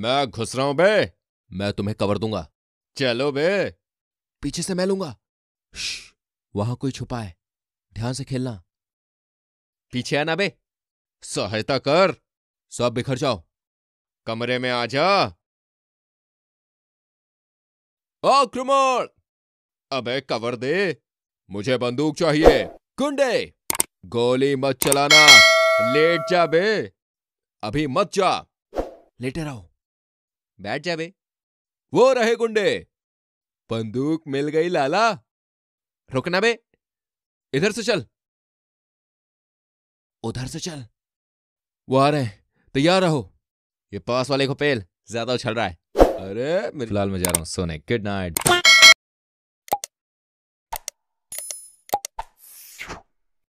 मैं घुस रहा हूं बे मैं तुम्हें कवर दूंगा चलो बे पीछे से मैं लूंगा वहां कोई छुपा है ध्यान से खेलना पीछे आना बे सहायता कर सब बिखर जाओ कमरे में आ जा आक्रमण अबे कवर दे मुझे बंदूक चाहिए कुंडे गोली मत चलाना लेट जा बे अभी मत जा लेटे रहो बैठ जा वो रहे गुंडे बंदूक मिल गई लाला रुकना बे इधर से चल उधर से चल वो आ रहे हैं तैयार रहो ये पास वाले को पेल ज्यादा उछल रहा है अरे फिलहाल मैं जा रहा हूं सोने गुड नाइट